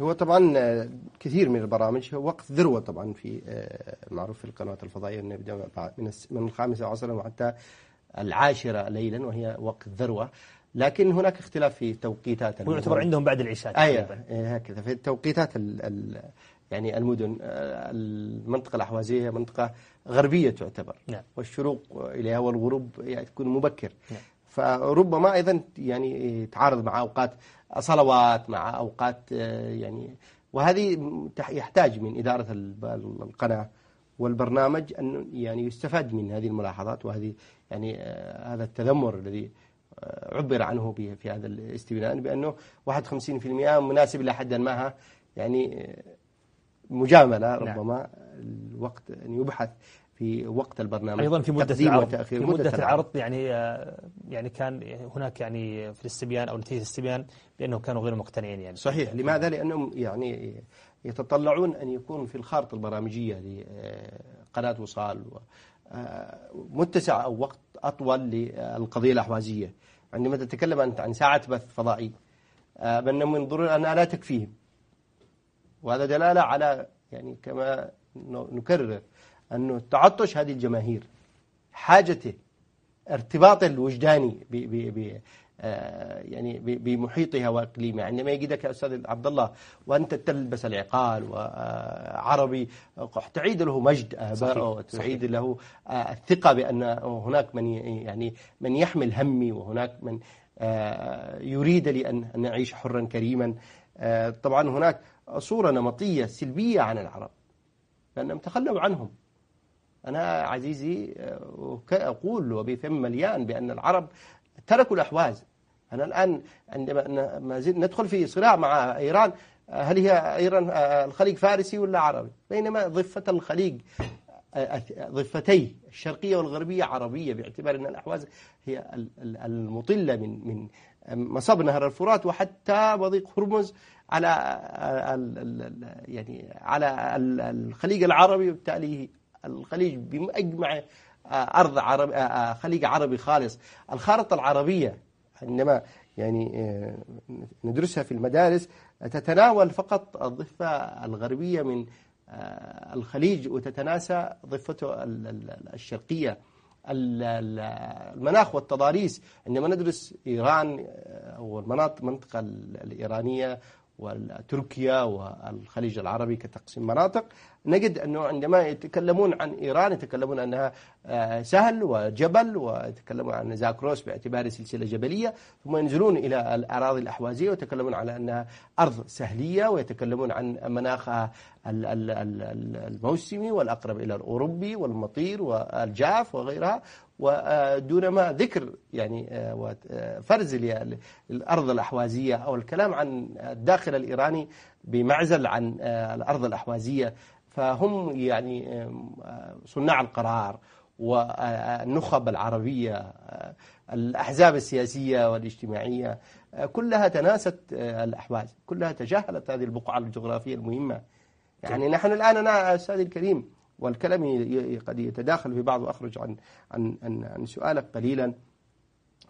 هو طبعا آه، كثير من البرامج وقت ذروه طبعا في آه، معروف في القنوات الفضائيه انه يبدا من من الخامسه عصرا وحتى العاشره ليلا وهي وقت ذروه لكن هناك اختلاف في توقيتات يعتبر عندهم بعد العشاء آه، تقريبا أيه هكذا في توقيتات الـ الـ يعني المدن المنطقه الاحوازيه منطقه غربيه تعتبر نعم. والشروق اليها والغروب يعني تكون مبكر نعم. فربما أيضا يعني تعارض مع أوقات صلوات مع أوقات آه، يعني وهذه يحتاج من إدارة القناة والبرنامج أن يعني يستفاد من هذه الملاحظات وهذه يعني آه، هذا التذمر الذي آه، عبر عنه في هذا الاستبيان بأنه 51% مناسب إلى حد ما يعني مجاملة نعم. ربما الوقت أن يبحث في وقت البرنامج ايضا في مده العرض في مدة, مده العرض يعني آه، يعني كان هناك يعني في الاستبيان او نتيجه الاستبيان بانه كانوا غير مقتنعين يعني صحيح لماذا لانهم يعني يتطلعون ان يكون في الخارطه البرامجيه لقناه وصال آه، متسع او وقت اطول للقضيه الاحوازيه عندما يعني تتكلم انت عن ساعه بث فضائي آه، بانهم ينظرون انها لا تكفيهم وهذا دلاله على يعني كما نكرر أنه تعطش هذه الجماهير حاجته ارتباطه الوجداني ب ب ب آه، يعني بمحيطها واقليمها عندما يجدك يا استاذ عبد الله وانت تلبس العقال وعربي تعيد له مجد ابائه تعيد له آه، الثقه بان هناك من يعني من يحمل همي وهناك من آه، يريد لي ان اعيش حرا كريما طبعا هناك صوره نمطيه سلبيه عن العرب لانهم تخلوا عنهم أنا عزيزي أه، أقول وبفم مليان بأن العرب تركوا الأحواز أنا الآن عندما ما زلنا ندخل في صراع مع إيران أه، هل هي إيران أه، الخليج فارسي ولا عربي بينما ضفة الخليج ضفتي الشرقية والغربية عربية باعتبار أن الأحواز هي المطلة من من مصب نهر الفرات وحتى مضيق هرمز على يعني على الخليج العربي وبالتالي الخليج بأجمع آه، أرض عرب آه، آه، خليج عربي خالص الخارطة العربية عندما يعني ندرسها في المدارس تتناول فقط الضفة الغربية من الخليج وتتناسى ضفته الشرقية المناخ والتضاريس عندما ندرس إيران والمناطق المنطقة الإيرانية وتركيا والخليج العربي كتقسيم مناطق نجد أنه عندما يتكلمون عن إيران يتكلمون أنها آه، سهل وجبل ويتكلمون عن زاكروس باعتبار سلسلة جبلية ثم ينزلون إلى الأراضي الأحوازية ويتكلمون على أنها أرض سهلية ويتكلمون عن مناخها الموسمي والأقرب إلى الأوروبي والمطير والجاف وغيرها ودون ما ذكر يعني آه، فرز الأرض الأحوازية أو الكلام عن الداخل الإيراني بمعزل عن آه، الأرض الأحوازية فهم يعني آه، صناع القرار والنخب العربية الأحزاب السياسية والاجتماعية كلها تناست الأحواز كلها تجاهلت هذه البقعة الجغرافية المهمة يعني طيب. نحن الآن أنا أستاذي الكريم والكلام قد يتداخل في بعض وأخرج عن, عن, عن, عن سؤالك قليلا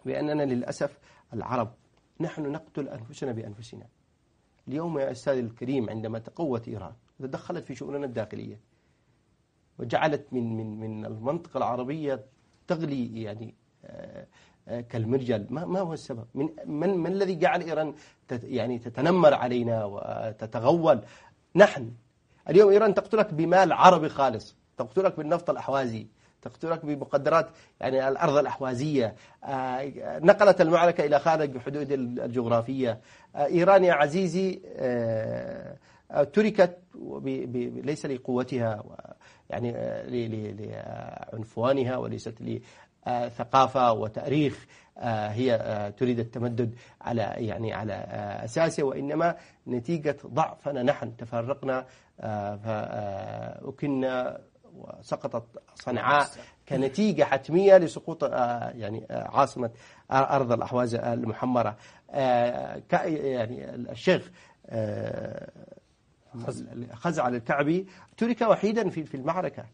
بأننا للأسف العرب نحن نقتل أنفسنا بأنفسنا اليوم يا أستاذ الكريم عندما تقوت إيران تدخلت في شؤوننا الداخلية وجعلت من, من, من المنطقة العربية تغلي يعني آه، آه، كالمرجل ما, ما هو السبب من, من, من الذي جعل إيران يعني تتنمر علينا وتتغول نحن اليوم إيران تقتلك بمال عربي خالص تقتلك بالنفط الأحوازي تقتلك بمقدرات يعني الأرض الأحوازية آه، نقلت المعركة إلى خارج حدود الجغرافية آه، إيران يا عزيزي آه، تركت ليس لقوتها يعني لعنفوانها وليست لثقافة وتاريخ هي تريد التمدد على يعني على أساسه وإنما نتيجة ضعفنا نحن تفرقنا وكنا آه، آه، وسقطت صنعاء كنتيجة حتمية لسقوط آه، يعني عاصمة أرض الأحواز المحمرة يعني الشيخ خزعل الكعبي ترك وحيدا في المعركة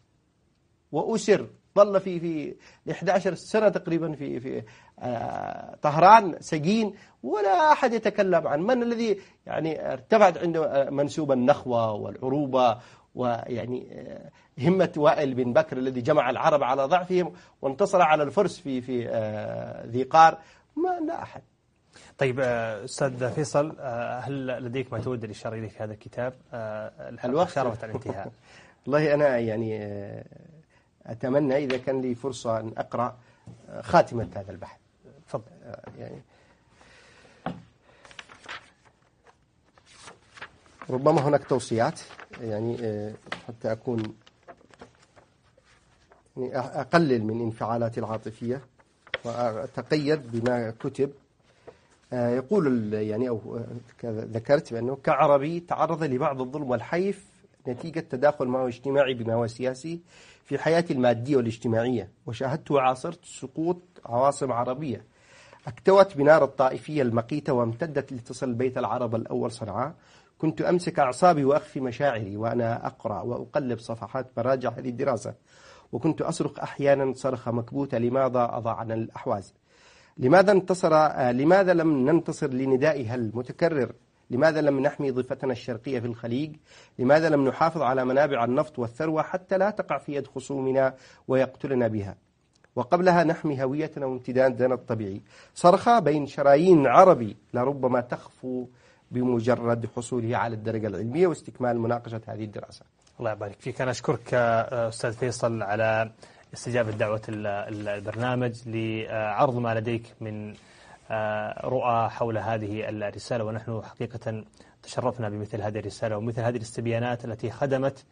وأسر ظل في في 11 سنة تقريبا في في آه، طهران سجين ولا أحد يتكلم عن من الذي يعني ارتفعت عنده آه، منسوب النخوة والعروبة ويعني آه، همة وائل بن بكر الذي جمع العرب على ضعفهم وانتصر على الفرس في في ذي قار ما لا أحد طيب أستاذ فيصل هل لديك ما تود الإشارة إليه في هذا الكتاب الوقت شرفت الانتهاء والله أنا يعني أتمنى إذا كان لي فرصة أن أقرأ آه، خاتمة هذا البحث تفضل آه، يعني ربما هناك توصيات يعني آه، حتى أكون يعني أقلل من انفعالاتي العاطفية وأتقيد بما كتب يقول يعني أو ذكرت بأنه كعربي تعرض لبعض الظلم والحيف نتيجة تداخل معه اجتماعي بما هو سياسي في حياتي المادية والاجتماعية وشاهدت وعاصرت سقوط عواصم عربية اكتوت بنار الطائفية المقيتة وامتدت لتصل بيت العرب الأول صنعاء كنت أمسك أعصابي وأخفي مشاعري وأنا أقرأ وأقلب صفحات مراجع للدراسة وكنت أصرخ أحيانا صرخة مكبوتة لماذا أضعنا الأحواز لماذا انتصر آه، لماذا لم ننتصر لندائها المتكرر لماذا لم نحمي ضفتنا الشرقية في الخليج لماذا لم نحافظ على منابع النفط والثروة حتى لا تقع في يد خصومنا ويقتلنا بها وقبلها نحمي هويتنا وامتدادنا الطبيعي صرخة بين شرايين عربي لربما تخفو بمجرد حصوله على الدرجة العلمية واستكمال مناقشة هذه الدراسة الله يبارك فيك أنا أشكرك آه، أستاذ فيصل على استجابة دعوة البرنامج لعرض ما لديك من رؤى حول هذه الرسالة ونحن حقيقة تشرفنا بمثل هذه الرسالة ومثل هذه الاستبيانات التي خدمت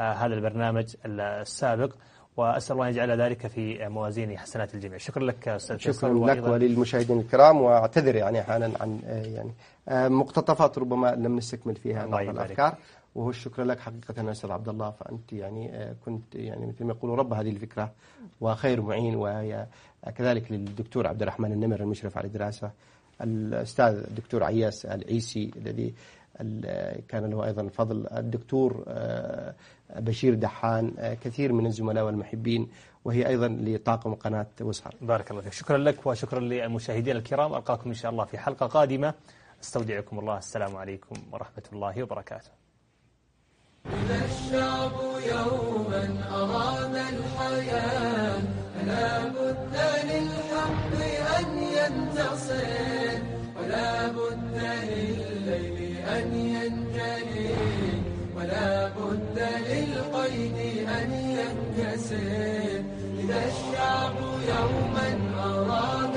آه، هذا البرنامج السابق وأسأل الله أن يجعل ذلك في موازين حسنات الجميع شكرا لك أستاذ شكرا لك وللمشاهدين الكرام وأعتذر يعني أحيانا عن آه، يعني آه، مقتطفات ربما لم نستكمل فيها بعض الأفكار وهو الشكر لك حقيقة أستاذ عبد الله فأنت يعني كنت يعني مثل ما يقولوا رب هذه الفكرة وخير معين كذلك للدكتور عبد الرحمن النمر المشرف على الدراسة الأستاذ الدكتور عياس العيسي الذي كان له أيضا فضل الدكتور آه، بشير دحان آه، كثير من الزملاء والمحبين وهي أيضا لطاقم قناة وسهر بارك الله فيك شكرا لك وشكرا للمشاهدين الكرام ألقاكم إن شاء الله في حلقة قادمة استودعكم الله السلام عليكم ورحمة الله وبركاته إذا الشعب يوما أراد الحياة فلا بد للحق أن ينتصر ولا بد لليل أن ينجلي ولا بد للقيد أن ينكسر إذا الشعب يوما أراد